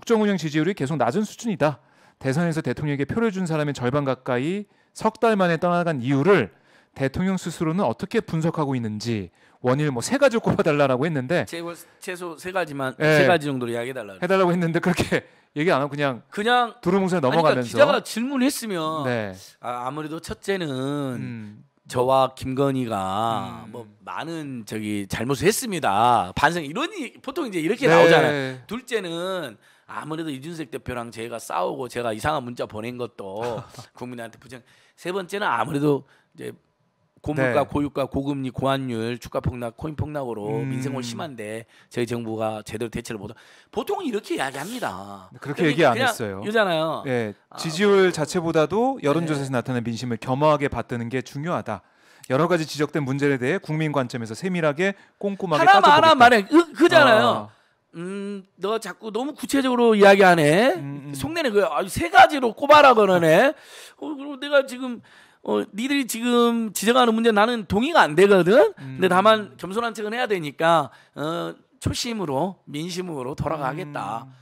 국정운영 지지율이 계속 낮은 수준이다. 대선에서 대통령에게 표를 준 사람의 절반 가까이 석 달 만에 떠나간 이유를 대통령 스스로는 어떻게 분석하고 있는지 원인을 뭐 세 가지 꼽아달라라고 했는데 최소, 최소 세 가지만 예, 세 가지 정도로 이야기해 달라 해달라고 했는데 그렇게 얘기 안 하고 그냥 그냥 두루뭉술 그러니까 넘어가면서 그러니까 기자가 질문했으면 네. 아, 아무래도 첫째는 음. 저와 김건희가 음. 뭐 많은 저기 잘못을 했습니다 반성 이런 보통 이제 이렇게 네. 나오잖아요 둘째는 아무래도 이준석 대표랑 제가 싸우고 제가 이상한 문자 보낸 것도 국민한테 부정. 세 번째는 아무래도 이제 고물가, 네. 고유가, 고금리, 고환율, 주가 폭락, 코인 폭락으로 음. 민생을 심한데 저희 정부가 제대로 대처를 못하. 보통 이렇게 이야기합니다. 그렇게 그러니까 얘기 안 했어요. 이잖아요. 예, 아, 네, 지지율 아, 자체보다도 여론조사에서 네. 나타난 민심을 겸허하게 받드는 게 중요하다. 여러 가지 지적된 문제에 대해 국민 관점에서 세밀하게 꼼꼼하게 따져보겠다. 하나 말해 그, 그잖아요. 아. 음, 너 자꾸 너무 구체적으로 이야기하네. 음, 음. 속내는 그 아주 세 가지로 꼽아라 그러네. 어. 어, 그리고 내가 지금 어, 니들이 지금 지적하는 문제 나는 동의가 안 되거든. 음. 근데 다만 겸손한 척은 해야 되니까 어, 초심으로 민심으로 돌아가겠다. 음.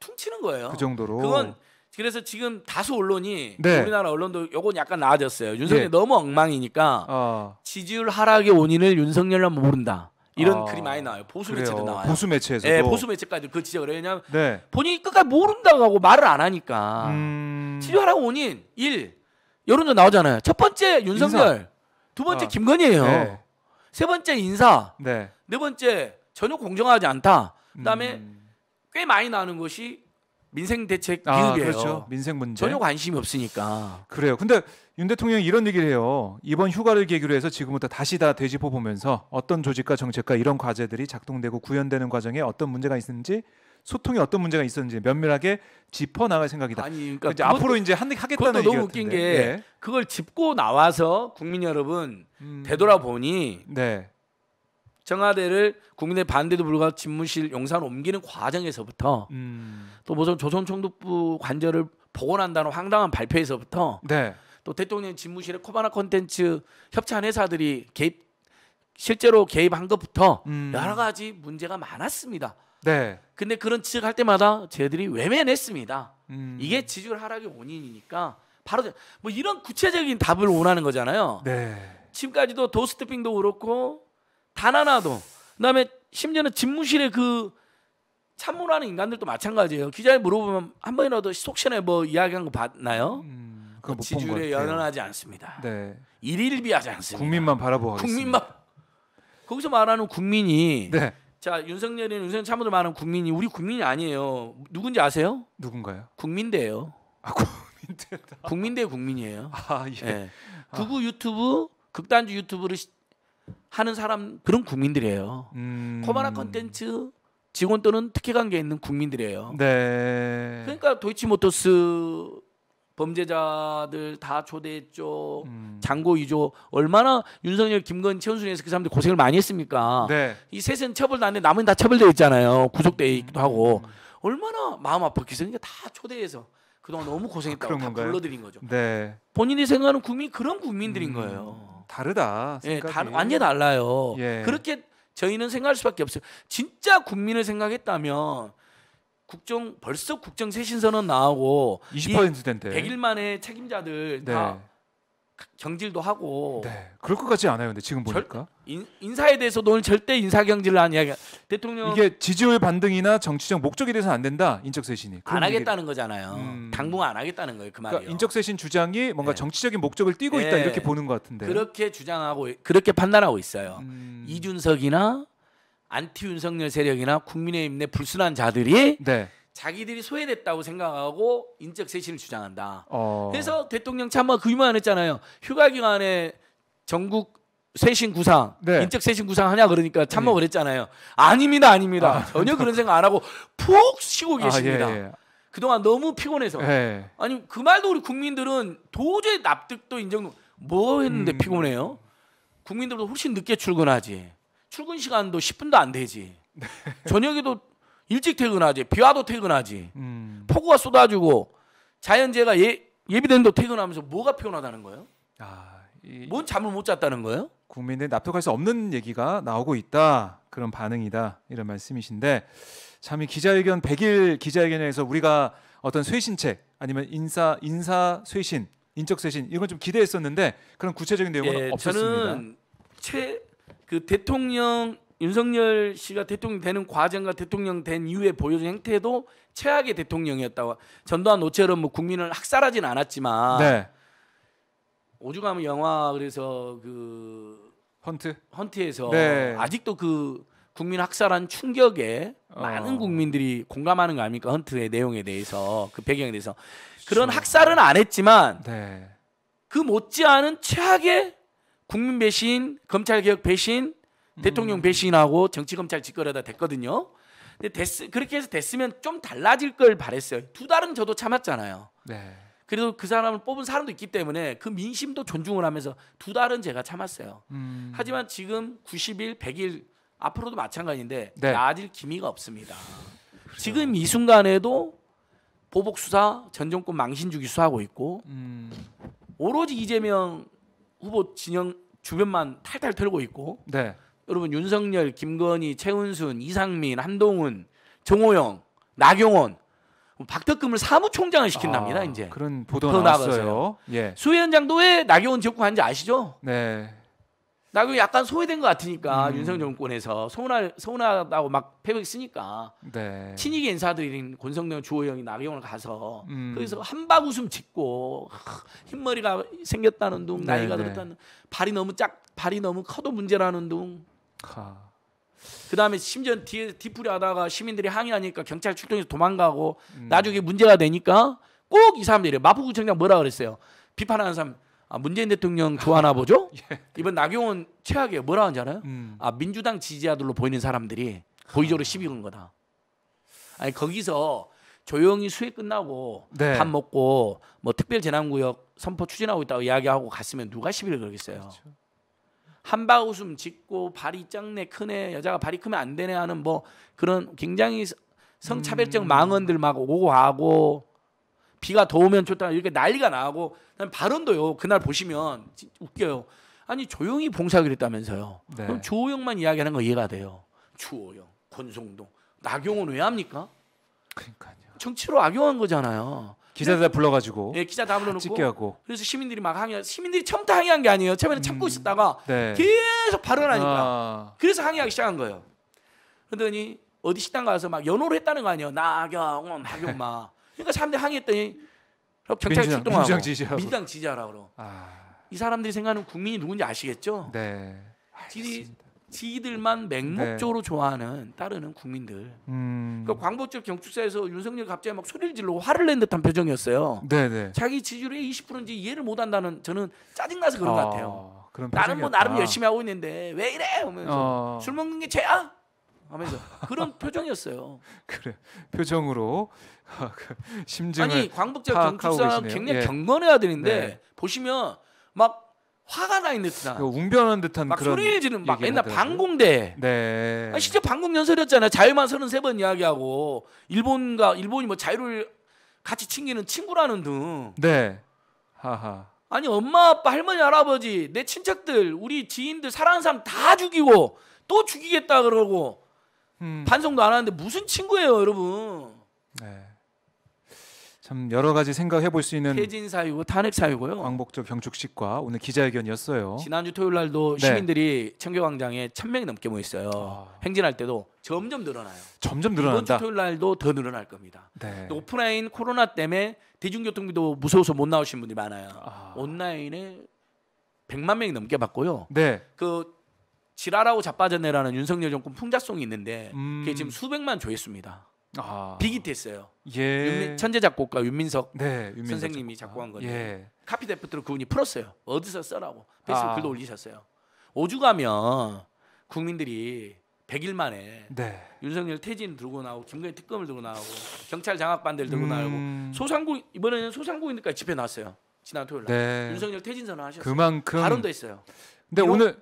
퉁치는 거예요. 그 정도로. 그건 그래서 지금 다수 언론이 네. 우리나라 언론도 요건 약간 나아졌어요. 윤석열 네. 너무 엉망이니까 어. 지지율 하락의 원인을 윤석열만 모른다. 이런 아, 글이 많이 나와요. 보수 그래요. 매체도 나와요. 보수 매체에서 네, 예, 보수 매체까지 그 지적을 해요. 왜냐하면 네. 본인이 끝까지 모른다고 하고 말을 안 하니까 음... 치료하라고 원인 1. 여론도 나오잖아요. 첫 번째 윤석열, 인사. 두 번째 아, 김건희예요. 네. 세 번째 인사, 네. 네 번째 전혀 공정하지 않다. 그다음에 음... 꽤 많이 나오는 것이 민생 대책 비흡이에요. 아, 그렇죠. 민생 문제. 전혀 관심이 없으니까. 그래요. 근데 윤 대통령이 이런 얘기를 해요. 이번 휴가를 계기로 해서 지금부터 다시 다 되짚어 보면서 어떤 조직과 정책과 이런 과제들이 작동되고 구현되는 과정에 어떤 문제가 있는지 었 소통에 어떤 문제가 있었는지 면밀하게 짚어 나갈 생각이다. 아니, 그러니까 그것도, 앞으로 이제 한 하겠다는 얘기 너무 웃긴 게 네. 그걸 짚고 나와서 국민 여러분 음, 되돌아보니 네. 청와대를 국민의 반대도 불구하고 집무실 용산 옮기는 과정에서부터 음. 또 무슨 뭐 조선총독부 관절을 복원한다는 황당한 발표에서부터 네. 또 대통령 집무실에 코바나 콘텐츠 협찬 회사들이 개입 실제로 개입한 것부터 음. 여러 가지 문제가 많았습니다. 네. 근데 그런 측할 때마다 저희들이 외면했습니다. 음. 이게 지지율 하락의 원인이니까 바로 뭐 이런 구체적인 답을 원하는 거잖아요. 네. 지금까지도 도스트핑도 그렇고 단 하나도. 그다음에 심지어는 집무실에 그 참문하는 인간들도 마찬가지예요. 기자에 물어보면 한 번이라도 속시원에 뭐 이야기한 거 봤나요? 음, 그 지지율에 연연하지 않습니다. 네. 일일비하지 않습니다. 국민만 바라보고 국민만 거기서 말하는 국민이 네. 자 윤석열이 윤석열 참모들 말하는 국민이 우리 국민이 아니에요. 누군지 아세요? 누군가요? 국민대요. 아 국민대. 국민대 국민이에요. 아 예. 네. 아. 극우 유튜브 극단주 유튜브를 하는 사람 그런 국민들이에요. 음. 코바나 컨텐츠 직원 또는 특혜 관계 있는 국민들이에요. 네. 그러니까 도이치모터스 범죄자들 다 초대했죠. 음. 장고 위조 얼마나 윤석열, 김건, 최원순에서 그 사람들 고생을 많이 했습니까? 네. 이 셋은 처벌도 안 돼. 남은 다처벌되어 있잖아요. 구속돼 음. 있기도 하고 음. 얼마나 마음 아팠겠어요. 그러니까 다 초대해서 그동안 너무 고생했다고 아, 다건가불러들인 거죠. 네. 본인이 생각하는 국민 그런 국민들인 음. 거예요. 다르다. 예, 다, 완전 달라요. 예. 그렇게 저희는 생각할 수밖에 없어요. 진짜 국민을 생각했다면 국정 벌써 국정 쇄신 선언 나오고 20% 된대. 100일 만에 책임자들 네. 다 경질도 하고 네, 그럴 것 같지 않아요. 근데 지금 보니까 절, 인, 사에 대해서도 오늘 절대 인사 경질을 안 이야기. 대통령 이게 지지율 반등이나 정치적 목적에 대해서안 된다. 인적 쇄신이 안 하겠다는 얘기를. 거잖아요. 음. 당분간 안 하겠다는 거예요. 그 말이요. 그러니까 인적 쇄신 주장이 뭔가 네. 정치적인 목적을 띄고 네. 있다 이렇게 보는 것 같은데 그렇게 주장하고 그렇게 판단하고 있어요. 음. 이준석이나 안티 윤석열 세력이나 국민의힘 내 불순한 자들이 네. 자기들이 소외됐다고 생각하고 인적 쇄신을 주장한다. 어. 그래서 대통령 참마 그 유만 했잖아요. 휴가 기간에 전국 쇄신 구상, 네. 인적 쇄신 구상 하냐 그러니까 참모 네. 그랬잖아요. 아닙니다, 아닙니다. 아, 전혀 그런 생각 안 하고 푹 쉬고 아, 계십니다. 아, 예, 예. 그동안 너무 피곤해서. 예. 아니 그 말도 우리 국민들은 도저히 납득도 인정. 뭐 했는데 음. 피곤해요? 국민들도 훨씬 늦게 출근하지. 출근 시간도 10분도 안 되지. 네. 저녁에도 일찍 퇴근하지. 비 와도 퇴근하지. 음. 폭우가 쏟아지고 자연재해가 예, 예비된도 퇴근하면서 뭐가 피곤하다는 거예요? 아, 이, 뭔 잠을 못 잤다는 거예요? 국민들 납득할 수 없는 얘기가 나오고 있다. 그런 반응이다. 이런 말씀이신데 참 이 기자회견 100일 기자회견에서 우리가 어떤 쇄신책 아니면 인사 인사 쇄신, 인적 쇄신 이건 좀 기대했었는데 그런 구체적인 내용은 예, 없었습니다. 저는 최그 대통령 윤석열 씨가 대통령 되는 과정과 대통령 된 이후에 보여준 행태도 최악의 대통령이었다고 전두환 노처럼 뭐 국민을 학살하진 않았지만 네. 오죽하면 영화 그래서 그 헌트 헌트에서 네. 아직도 그 국민 학살한 충격에 어. 많은 국민들이 공감하는 거 아닙니까 헌트의 내용에 대해서 그 배경에 대해서 그렇죠. 그런 저... 학살은 안 했지만 네. 그 못지않은 최악의 국민 배신 검찰 개혁 배신 음. 대통령 배신하고 정치 검찰 직거래다 됐거든요. 근데 됐, 그렇게 해서 됐으면 좀 달라질 걸 바랬어요. 두 달은 저도 참았잖아요. 네. 그래도 그 사람을 뽑은 사람도 있기 때문에 그 민심도 존중을 하면서 두 달은 제가 참았어요. 음. 하지만 지금 90일, 100일 앞으로도 마찬가지인데 네. 나아질 기미가 없습니다. 그렇죠. 지금 이 순간에도 보복 수사, 전 정권 망신 주기 수하고 있고 음. 오로지 이재명 후보 진영 주변만 탈탈 털고 있고 네. 여러분 윤석열, 김건희, 최은순, 이상민, 한동훈, 정호영, 나경원 뭐 박덕금을 사무총장을 시킨답니다. 아, 이제 그런 보도가 나왔어요. 예. 수위원장도 왜 나경원 지역구 한지 아시죠? 네. 나경원 약간 소외된 것 같으니까 음. 윤석 정권에서 서운할 서운하다고 막 패백 쓰니까 네. 친이계 인사들인 권성동, 주호영이 나경원 가서 음. 거기서 한박 웃음 짓고 흰머리가 생겼다는 둥 나이가 네, 네, 들었다는 네. 발이 너무 짝 발이 너무 커도 문제라는 둥 하. 그다음에 심지어 뒤에 뒤풀이 하다가 시민들이 항의하니까 경찰 출동해서 도망가고 음. 나중에 문제가 되니까 꼭 이 사람들이 마포구청장 뭐라 그랬어요. 비판하는 사람 아, 문재인 대통령 좋아하나 보죠? 예. 이번 나경원 최악이에요. 뭐라 하는지 알아요? 음. 아 민주당 지지자들로 보이는 사람들이 고의적으로 시비 건 거다. 아니 거기서 조용히 수해 끝나고 네. 밥 먹고 뭐 특별재난구역 선포 추진하고 있다고 이야기하고 갔으면 누가 시비를 걸겠어요. 그렇죠. 한바구음 짓고 발이 작네 크네 여자가 발이 크면 안 되네 하는 뭐 그런 굉장히 성차별적 음. 망언들 막 오고 하고 비가 더우면 좋다 이렇게 난리가 나고 그다난 발언도요 그날 보시면 웃겨요 아니 조용히 봉사하기로 했다면서요 네. 그럼 조호영만 이야기하는 거 이해가 돼요 주호영 권성동 나경원 왜 합니까 그러니까요 정치로 악용한 거잖아요 기자들 불러가지고 예, 기자 다 불러놓고 찍게 하고 그래서 시민들이 막 항의 시민들이 처음부터 항의한 게 아니에요 처음에는 음. 참고 있었다가 네. 계속 발언하니까 아. 그래서 항의하기 시작한 거예요 그러더니 어디 식당 가서 막 연호를 했다는 거 아니에요 나경원 나경마 그러니까 사람들이 항의했더니 경찰 출동하고 민주당 지지하고 민주당 지지하라 그러 아. 이 사람들이 생각하는 국민이 누군지 아시겠죠? 네. 알겠습니다. 지들만 맹목적으로 네. 좋아하는 따르는 국민들. 음. 그러니까 광복절 경축사에서 윤석열 갑자기 막 소리를 질르 화를 낸 듯한 표정이었어요. 네네. 네. 자기 지지율이 20%인지 이해를 못한다는 저는 짜증나서 그런 어, 것 아, 같아요. 그런 나는 뭐 나름 열심히 하고 있는데 왜 이래? 하면서 어. 술 먹는 게 죄야? 하면서 그런 표정이었어요. 그래 표정으로 심증을 아니 광복절 경축사 굉장히 예. 경건해야 되는데 네. 보시면 막 화가 나 있는 듯한 그 웅변한 듯한 막소리 지르는 막맨날 방공대 네. 아니, 실제 방공 연설이었잖아요 자유만 33번 이야기하고 일본과 일본이 뭐 자유를 같이 챙기는 친구라는 등 네. 하하. 아니 엄마 아빠 할머니 할아버지 내 친척들 우리 지인들 사랑하는 사람 다 죽이고 또 죽이겠다 그러고 음. 반성도 안 하는데 무슨 친구예요 여러분 네. 참 여러 가지 생각해 볼 수 있는 태진 사유고 탄핵 사유고요. 광복절 경축식과 오늘 기자회견이었어요. 지난주 토요일 날도 네. 시민들이 청계광장에 천 명이 넘게 모였어요. 아... 행진할 때도 점점 늘어나요. 점점 늘어난다. 이번 주 토요일 날도 더 늘어날 겁니다. 네. 오프라인 코로나 때문에 대중교통비도 무서워서 못 나오신 분이 많아요. 아... 온라인에 100만 명이 넘게 봤고요. 네. 그 지랄하고 자빠졌네라는 윤석열 정권 풍자송이 있는데 음... 그게 지금 수백만 조회수입니다. 아. 빅이됐어요 예. 천재 작곡가 윤민석, 네, 윤민석 선생님이 작곡한 건데 예. 카피 데프트를 그분이 풀었어요. 어디서 써라고 페이스북 아. 글도 올리셨어요. 오죽하면 국민들이 100일 만에 네. 윤석열 퇴진 들고 나오고 김건희 특검을 들고 나오고 경찰 장악반대를 들고 음... 나오고 소상공 이번에는 소상공인들까지 집회 나왔어요. 지난 토요일 날 네. 윤석열 퇴진 선언하셨어요. 그만큼 발언도 했어요. 근데 오늘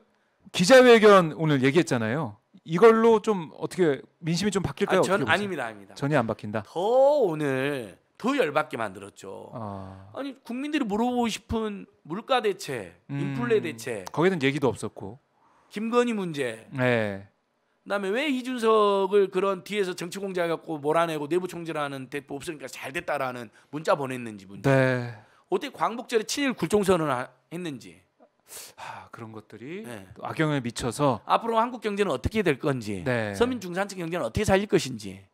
기자회견 오늘 얘기했잖아요. 이걸로 좀 어떻게 민심이 좀 바뀔까요? 아, 전 아닙니다, 아닙니다. 전혀 안 바뀐다. 더 오늘 더 열받게 만들었죠. 아... 니 국민들이 물어보고 싶은 물가 대책, 음... 인플레 대책. 거기는 얘기도 없었고. 김건희 문제. 네. 그다음에 왜 이준석을 그런 뒤에서 정치 공작 갖고 몰아내고 내부 총질하는 대법 없으니까 잘 됐다라는 문자 보냈는지 문제. 네. 어떻게 광복절에 친일 굴종 선언을 했는지. 하, 그런 것들이 네. 악영향에 미쳐서 앞으로 한국 경제는 어떻게 될 건지 네. 서민 중산층 경제는 어떻게 살릴 것인지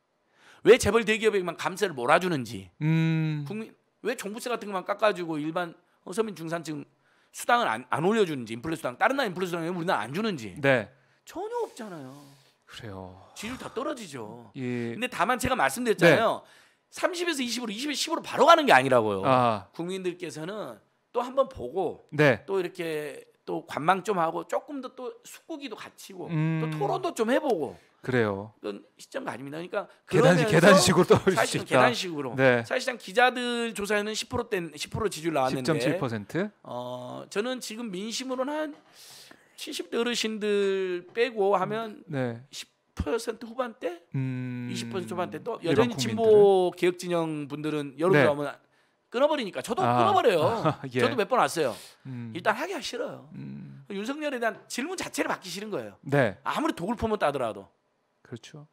왜 재벌 대기업에만 감세를 몰아주는지 음. 국민 왜 종부세 같은 것만 깎아주고 일반 서민 중산층 수당을 안, 안 올려주는지 인플레 수당 다른 나 인플레 수당에 우리나안 주는지 네. 전혀 없잖아요. 그래요. 지율 다 떨어지죠. 예. 근데 다만 제가 말씀드렸잖아요. 네. 30에서 20으로 20에서 10으로 바로 가는 게 아니라고요. 아. 국민들께서는 또 한번 보고 네. 또 이렇게 또 관망 좀 하고 조금 더 또 숙고기도 갖추고 음... 또 토론도 좀 해보고 그래요. 그 시점가 아닙니다. 그러니까 계단 계단식으로 떠올릴 수 있다. 계단식으로. 네. 사실상 기자들 조사에는 10%대 10% 지지율 나왔는데 10.7%. 어 저는 지금 민심으로는 한 70대 어르신들 빼고 하면 음, 네. 10% 후반대, 음... 20% 초반대 또 여전히 진보 개혁 진영 분들은 여러 네. 끊어버리니까 저도 아, 끊어버려요. 아, 예. 저도 몇 번 왔어요. 음. 일단 하기 싫어요. 음. 윤석열에 대한 질문 자체를 받기 싫은 거예요. 네. 아무리 독을 품었다 더라도 그렇죠.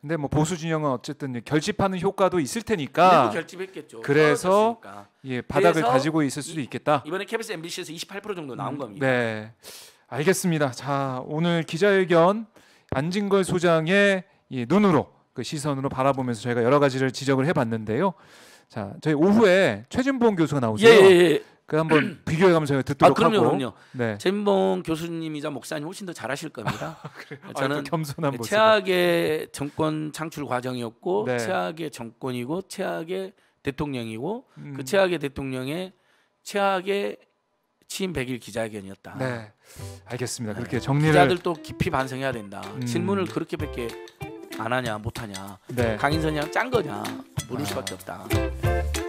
근데 뭐 보수 진영은 어쨌든 결집하는 효과도 있을 테니까 뭐 결집했겠죠. 그래서 예 바닥을 그래서 가지고 있을 수도 있겠다. 이번에 KBS MBC에서 28% 정도 나온 음, 겁니다. 네, 알겠습니다. 자 오늘 기자회견 안진걸 소장의 예, 눈으로 그 시선으로 바라보면서 저희가 여러 가지를 지적을 해봤는데요. 자, 저희 오후에 최진봉 교수가 나오세요. 예, 예, 예. 그 한번 비교해가면서 아, 듣도록 아, 그럼요, 하고. 그럼요. 네. 최진봉 교수님이자 목사님 훨씬 더 잘하실 겁니다. 아, 아, 저는 아, 겸손한 네, 모습. 최악의 정권 창출 과정이었고 네. 최악의 정권이고 최악의 대통령이고 음. 그 최악의 대통령의 최악의 취임 100일 기자회견이었다. 네, 알겠습니다. 그렇게 네. 정리를 기자들도 깊이 반성해야 된다. 음. 질문을 그렇게밖에 안 하냐 못 하냐 네. 강인선이랑 짠 거냐 물을 아. 수밖에 없다.